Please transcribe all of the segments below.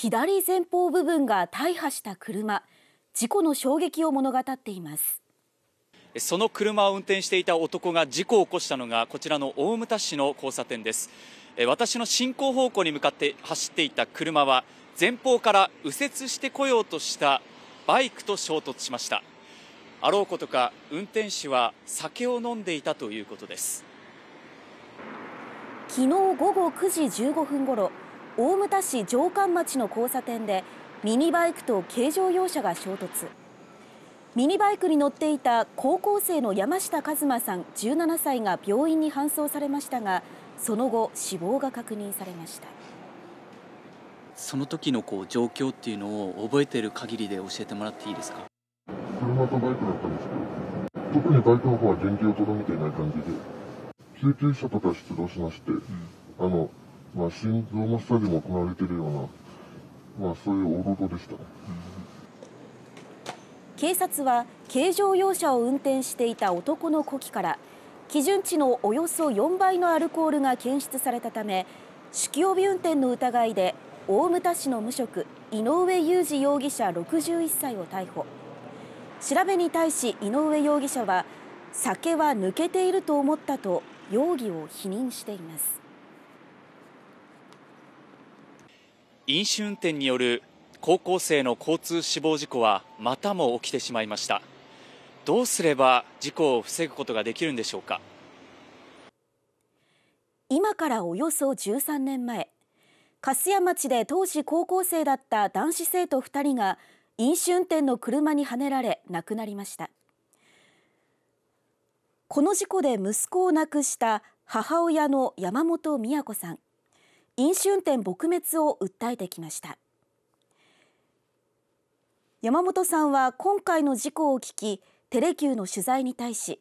左前方部分が大破した車事故の衝撃を物語っていますその車を運転していた男が事故を起こしたのがこちらの大牟田市の交差点です私の進行方向に向かって走っていた車は前方から右折してこようとしたバイクと衝突しましたあろうことか運転手は酒を飲んでいたということです昨日午後9時15分ごろ大牟田市城間町の交差点でミニバイクと軽乗用車が衝突ミニバイクに乗っていた高校生の山下一馬さん17歳が病院に搬送されましたがその後死亡が確認されましたその時のこう状況っていうのを覚えている限りで教えてもらっていいですか車とバイクだったんですけど特にバイクの方は原形をとどめていない感じで救急車とか出動しまして、うん、あのまあ、心臓マッサージも行われてるような、まあ、そういう王道でした、うん、警察は軽乗用車を運転していた男の呼気から基準値のおよそ4倍のアルコールが検出されたため酒気帯び運転の疑いで大牟田市の無職井上裕二容疑者61歳を逮捕調べに対し井上容疑者は酒は抜けていると思ったと容疑を否認しています飲酒運転による高校生の交通死亡事故はまたも起きてしまいましたどうすれば事故を防ぐことができるんでしょうか今からおよそ13年前粕屋町で当時高校生だった男子生徒2人が飲酒運転の車にはねられ亡くなりましたこの事故で息子を亡くした母親の山本美也子さん飲酒運転撲滅を訴えてきました山本さんは今回の事故を聞きテレ Q の取材に対し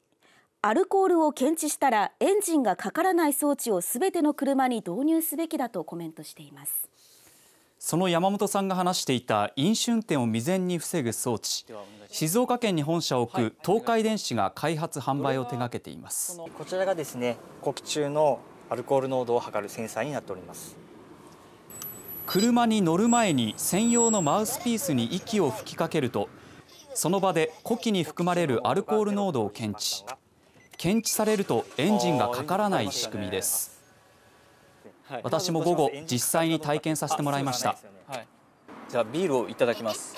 アルコールを検知したらエンジンがかからない装置をすべての車に導入すべきだとコメントしていますその山本さんが話していた飲酒運転を未然に防ぐ装置静岡県に本社を置く東海電子が開発販売を手掛けていますこちらがですね国気中のアルコール濃度を測るセンサーになっております車に乗る前に専用のマウスピースに息を吹きかけるとその場で呼気に含まれるアルコール濃度を検知検知されるとエンジンがかからない仕組みです私も午後実際に体験させてもらいました、じゃあビールをいただきます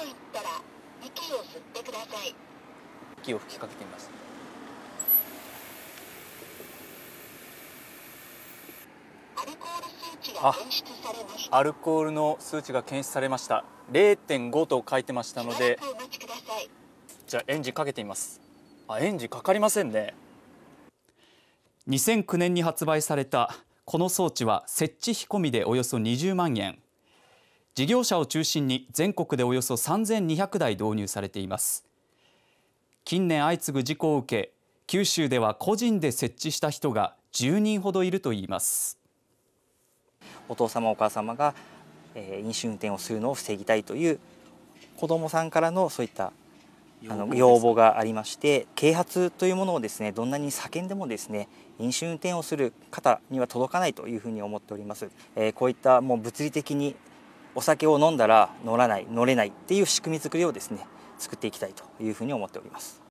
息を吹きかけてみますあアルコールの数値が検出されました0.5と書いてましたのでじゃあエンジンかけてみますあエンジンかかりませんね2009年に発売されたこの装置は設置費込みでおよそ20万円事業者を中心に全国でおよそ3200台導入されています近年相次ぐ事故を受け九州では個人で設置した人が10人ほどいるといいますお父様お母様が、えー、飲酒運転をするのを防ぎたいという子どもさんからのそういったあの要望がありまして啓発というものをですねどんなに叫んでもですね飲酒運転をする方には届かないというふうに思っております、えー、こういったもう物理的にお酒を飲んだら乗らない乗れないっていう仕組み作りをですね作っていきたいというふうに思っております